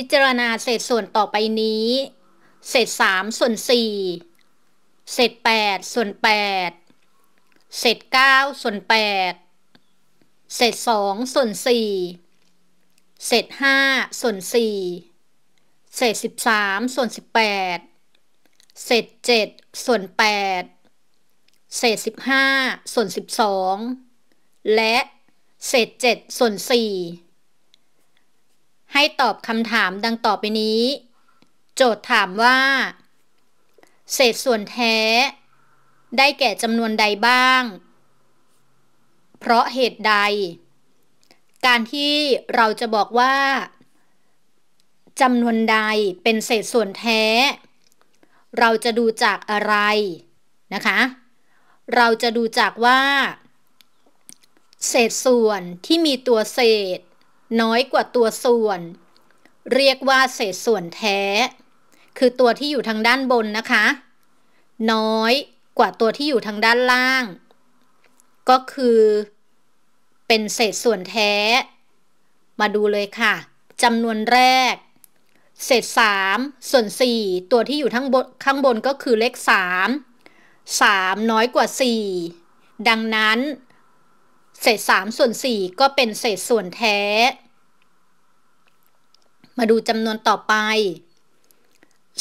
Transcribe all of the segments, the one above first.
พิจารณาเศษส่วนต่อไปนี้ เศษสามส่วนสี่เศษแปดส่วนแปดเศษเก้าส่วนแปดเศษสองส่วนสี่เศษห้าส่วนสี่เศษสิบสามส่วนสิบแปดเศษเจ็ดส่วนแปดเศษสิบห้าส่วนสิบสองและเศษเจ็ดส่วนสี่ให้ตอบคำถามดังต่อไปนี้ โจทย์ถามว่า เศษส่วนแท้ ได้แก่จำนวนใดบ้าง เพราะเหตุใด การที่เราจะบอกว่าจำนวนใดเป็นเศษส่วนแท้ เราจะดูจากอะไรนะคะเราจะดูจากว่า เศษส่วนที่มีตัวเศษน้อยกว่าตัวส่วนเรียกว่าเศษส่วนแท้ คือตัวที่อยู่ทางด้านบนนะคะ น้อยกว่าตัวที่อยู่ทางด้านล่าง ก็คือ เป็นเศษส่วนแท้ มาดูเลยค่ะจำนวนแรก เศษ 3 ส่วน 4 ตัวที่อยู่ทั้งบนข้างบนก็คือเลข 3 3 น้อยกว่า 4 ดังนั้นเศษสามส่วนสี่ก็เป็นเศษส่วนแท้ มาดูจำนวนต่อไป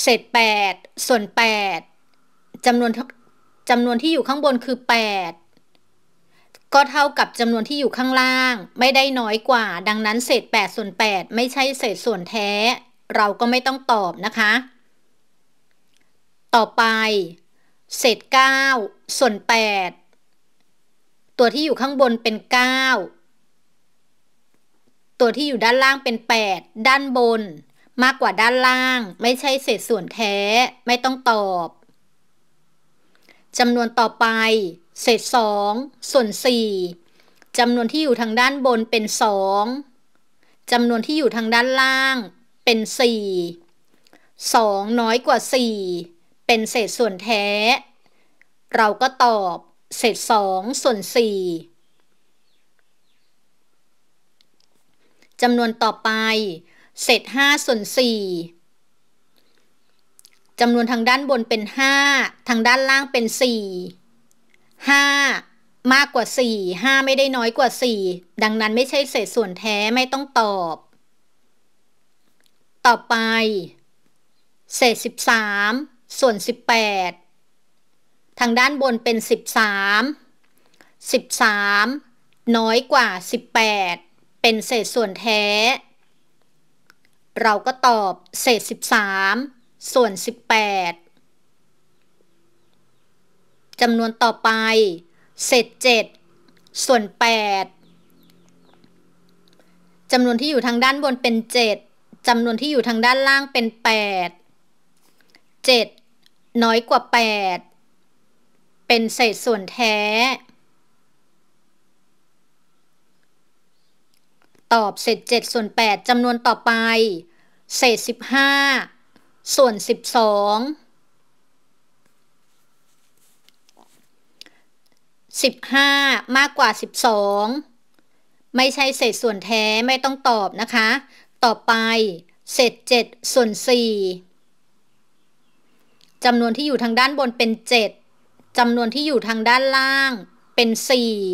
เศษแปดส่วนแปดจำนวนจำนวนที่อยู่ข้างบนคือแปดก็เท่ากับจำนวนที่อยู่ข้างล่างไม่ได้น้อยกว่า ดังนั้น เศษ8ส่วน8ไม่ใช่เศษส่วนแท้ เราก็ไม่ต้องตอบนะคะ ต่อไป เศษ9ส่วน8ตัวที่อยู่ข้างบนเป็น 9 ตัวที่อยู่ด้านล่างเป็น 8 ด้านบน มากกว่าด้านล่าง ไม่ใช่เศษส่วนแท้ ไม่ต้องตอบจำนวนต่อไป เศษ 2 ส่วน 4จำนวนที่อยู่ทางด้านบนเป็น 2จำนวนที่อยู่ทางด้านล่างเป็น 4 2 น้อยกว่า 4 เป็นเศษส่วนแท้ เราก็ตอบเศษสองส่วนสี่จำนวนต่อไป เศษห้าส่วนสี่จำนวนทางด้านบนเป็นห้าทางด้านล่างเป็นสี่ห้ามากกว่าสี่ห้าไม่ได้น้อยกว่าสี่ดังนั้นไม่ใช่เศษส่วนแท้ไม่ต้องตอบ ต่อไป เศษสิบามส่วนสิบแปดทางด้านบนเป็น 13 13 น้อยกว่า 18 เป็นเศษส่วนแท้ เราก็ตอบ เศษ 13 ส่วน 18จำนวนต่อไป เศษ 7 ส่วน 8จำนวนที่อยู่ทางด้านบนเป็น 7จำนวนที่อยู่ทางด้านล่างเป็น 8 7 น้อยกว่า 8เป็นเศษส่วนแท้ ตอบเศษเจ็ดส่วนแปดจำนวนต่อไป เศษสิบห้าส่วนสิบสองสิบห้ามากกว่าสิบสองไม่ใช่เศษส่วนแท้ไม่ต้องตอบนะคะต่อไป เศษเจ็ดส่วนสี่จำนวนที่อยู่ทางด้านบนเป็นเจ็ดจำนวนที่อยู่ทางด้านล่างเป็น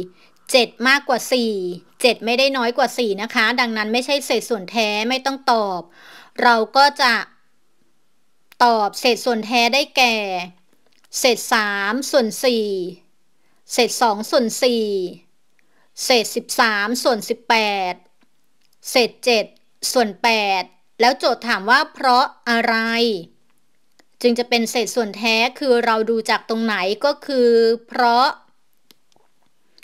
4 7 มากกว่า4 7 ไม่ได้น้อยกว่า 4 นะคะ ดังนั้นไม่ใช่เศษส่วนแท้ ไม่ต้องตอบ เราก็จะตอบเศษส่วนแท้ได้แก่ เศษ3ส่วน4เศษ2ส่วน4เศษ 13 ส่วน 18 เศษ7ส่วน 8 แล้วโจทย์ถามว่าเพราะอะไรจึงจะเป็นเศษส่วนแท้ คือเราดูจากตรงไหนก็คือ เพราะ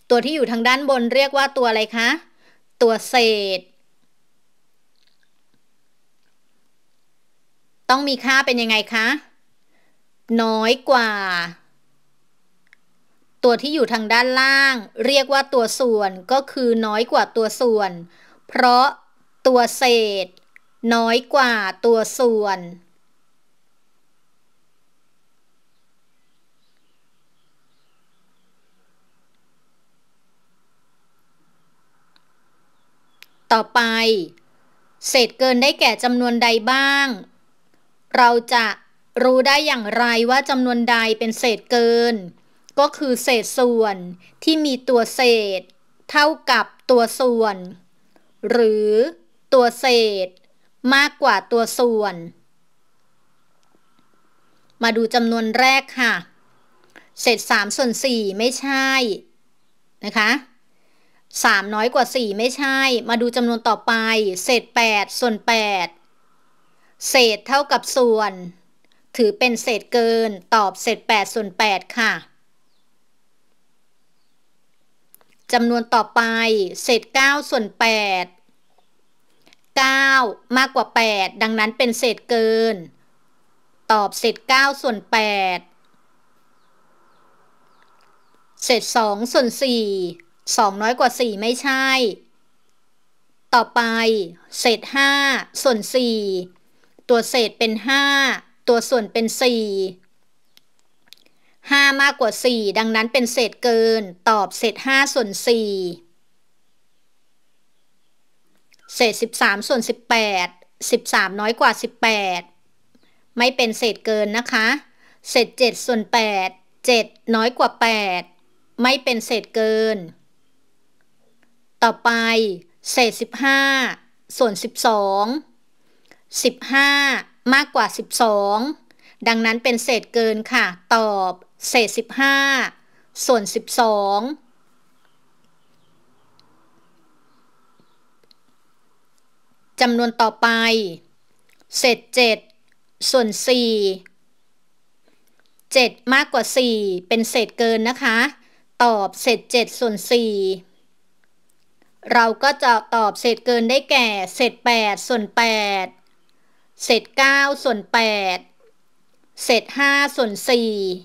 ตัวที่อยู่ทางด้านบนเรียกว่าตัวอะไรคะ ตัวเศษ ต้องมีค่าเป็นยังไงคะ น้อยกว่า ตัวที่อยู่ทางด้านล่างเรียกว่าตัวส่วน ก็คือน้อยกว่าตัวส่วน เพราะตัวเศษ น้อยกว่าตัวส่วนต่อไป เศษเกินได้แก่จำนวนใดบ้าง เราจะรู้ได้อย่างไรว่าจำนวนใดเป็นเศษเกิน ก็คือเศษส่วนที่มีตัวเศษ เท่ากับตัวส่วน หรือตัวเศษ มากกว่าตัวส่วน มาดูจำนวนแรกค่ะ เศษ3ส่วน4ไม่ใช่ นะคะ3 น้อยกว่า 4 ไม่ใช่ มาดูจำนวนต่อไป เศษ 8 ส่วน 8 เศษเท่ากับส่วน ถือเป็นเศษเกินตอบเศษ 8 ส่วน 8 ค่ะจำนวนต่อไป เศษ 9 ส่วน 8 9 มากกว่า 8 ดังนั้นเป็นเศษเกิน ตอบเศษ9ส่วน 8 เศษ2ส่วน 4สองน้อยกว่าสี่ไม่ใช่ ต่อไป เศษห้าส่วนสี่ตัวเศษเป็นห้าตัวส่วนเป็นสี่ห้ามากกว่าสี่ดังนั้นเป็นเศษเกิน ตอบเศษห้าส่วนสี่เศษ 13ส่วน 18 13 น้อยกว่า 18 ไม่เป็นเศษเกินนะคะ เศษ7ส่วน8 7น้อยกว่า 8 ไม่เป็นเศษเกินต่อไป เศษ 15 ส่วน 12 15 มากกว่า 12 ดังนั้นเป็นเศษเกินค่ะ ตอบเศษ 15 ส่วน 12จำนวนต่อไป เศษเจ็ดส่วนสี่เจ็ดมากกว่าสี่เป็นเศษเกินนะคะ ตอบเศษเจ็ดส่วนสี่เราก็จะตอบเศษเกินได้แก่ เศษ8ส่วน8เศษ9ส่วน8เศษ5ส่วน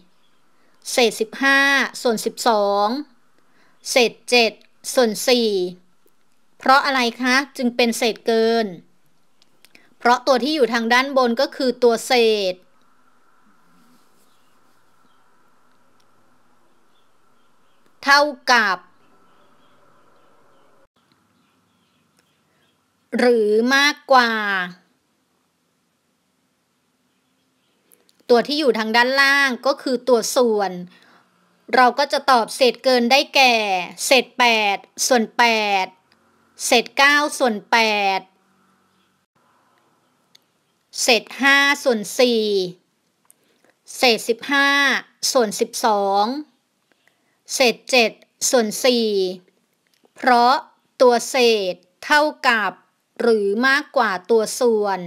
4เศษ 15ส่วน12 เศษ7ส่วน4เพราะอะไรคะ จึงเป็นเศษเกิน เพราะตัวที่อยู่ทางด้านบนก็คือตัวเศษ เท่ากับหรือมากกว่า ตัวที่อยู่ทางด้านล่างก็คือตัวส่วน เราก็จะตอบเศษเกินได้แก่ เศษ 8 ส่วน 8 เศษ 9 ส่วน 8 เศษ5 ส่วน 4 เศษ 15 ส่วน 12 เศษ 7 ส่วน 4 เพราะตัวเศษเท่ากับหรือมากกว่าตัวส่วน